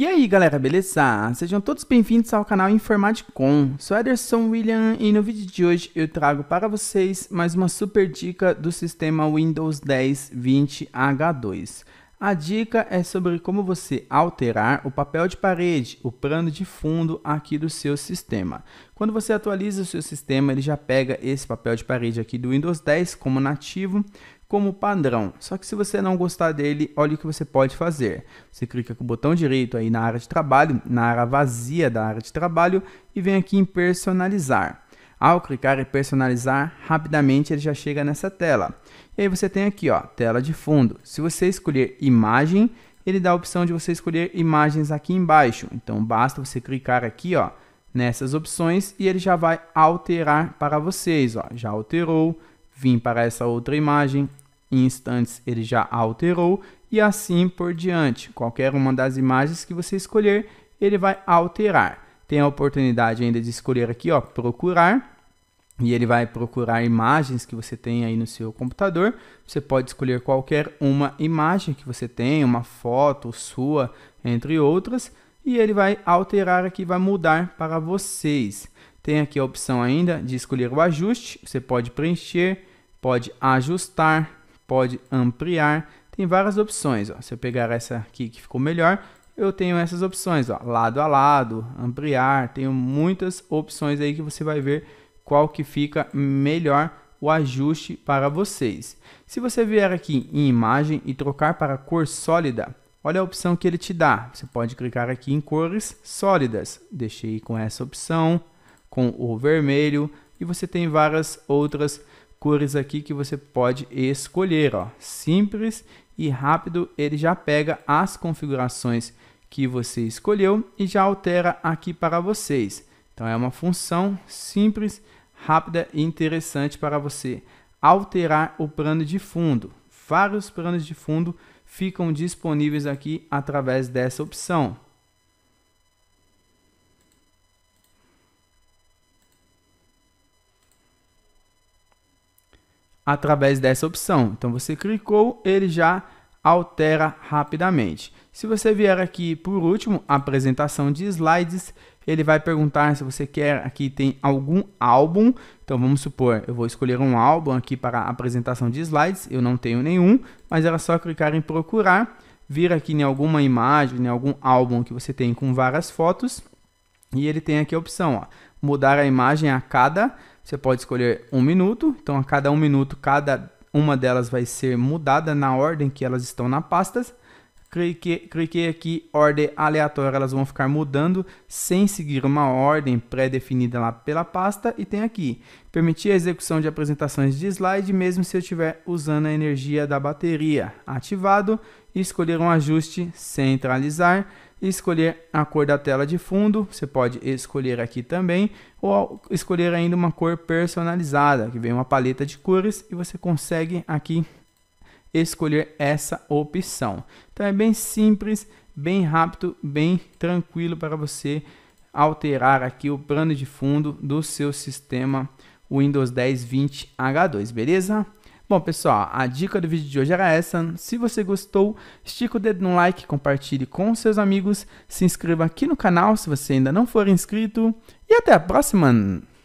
E aí galera, beleza? Sejam todos bem-vindos ao canal Informaticom. Sou Ederson William e no vídeo de hoje eu trago para vocês mais uma super dica do sistema Windows 10 20 H2. A dica é sobre como você alterar o papel de parede, o plano de fundo aqui do seu sistema. Quando você atualiza o seu sistema, ele já pega esse papel de parede aqui do Windows 10 como nativo como padrão. Só que se você não gostar dele, olha o que você pode fazer. Você clica com o botão direito aí na área de trabalho, na área vazia da área de trabalho e vem aqui em personalizar. Ao clicar em personalizar, rapidamente ele já chega nessa tela. E aí você tem aqui, ó, tela de fundo. Se você escolher imagem, ele dá a opção de você escolher imagens aqui embaixo. Então basta você clicar aqui, ó, nessas opções e ele já vai alterar para vocês, ó. Já alterou, vim para essa outra imagem, em instantes ele já alterou e assim por diante. Qualquer uma das imagens que você escolher, ele vai alterar. Tem a oportunidade ainda de escolher aqui, ó, procurar. E ele vai procurar imagens que você tem aí no seu computador. Você pode escolher qualquer uma imagem que você tem, uma foto sua, entre outras, e ele vai alterar aqui, vai mudar para vocês. Tem aqui a opção ainda de escolher o ajuste, você pode preencher, pode ajustar, pode ampliar. Tem várias opções. Ó. Se eu pegar essa aqui que ficou melhor, eu tenho essas opções, ó, lado a lado, ampliar, tenho muitas opções aí que você vai ver qual que fica melhor o ajuste para vocês. Se você vier aqui em imagem e trocar para cor sólida, olha a opção que ele te dá. Você pode clicar aqui em cores sólidas. Deixei com essa opção, com o vermelho e você tem várias outras opções cores aqui que você pode escolher, ó. Simples e rápido, ele já pega as configurações que você escolheu e já altera aqui para vocês. Então é uma função simples, rápida e interessante para você alterar o plano de fundo. Vários planos de fundo ficam disponíveis aqui através dessa opção. através dessa opção. Então você clicou, ele já altera rapidamente. Se você vier aqui por último, apresentação de slides, ele vai perguntar se você quer, aqui tem algum álbum, então vamos supor, eu vou escolher um álbum aqui para apresentação de slides, eu não tenho nenhum, mas era só clicar em procurar, vir aqui em alguma imagem, em algum álbum que você tem com várias fotos, e ele tem aqui a opção, ó, mudar a imagem a cada você pode escolher um minuto, então a cada um minuto, cada uma delas vai ser mudada na ordem que elas estão na pasta. Clique, cliquei aqui, ordem aleatória, elas vão ficar mudando sem seguir uma ordem pré-definida lá pela pasta. E tem aqui, permitir a execução de apresentações de slide, mesmo se eu estiver usando a energia da bateria. Ativado, escolher um ajuste, centralizar escolher a cor da tela de fundo, você pode escolher aqui também, ou escolher ainda uma cor personalizada, que vem uma paleta de cores e você consegue aqui escolher essa opção. Então é bem simples, bem rápido, bem tranquilo para você alterar aqui o plano de fundo do seu sistema Windows 10 20 H2, beleza? Bom, pessoal, a dica do vídeo de hoje era essa. Se você gostou, estica o dedo no like, compartilhe com seus amigos, se inscreva aqui no canal se você ainda não for inscrito e até a próxima!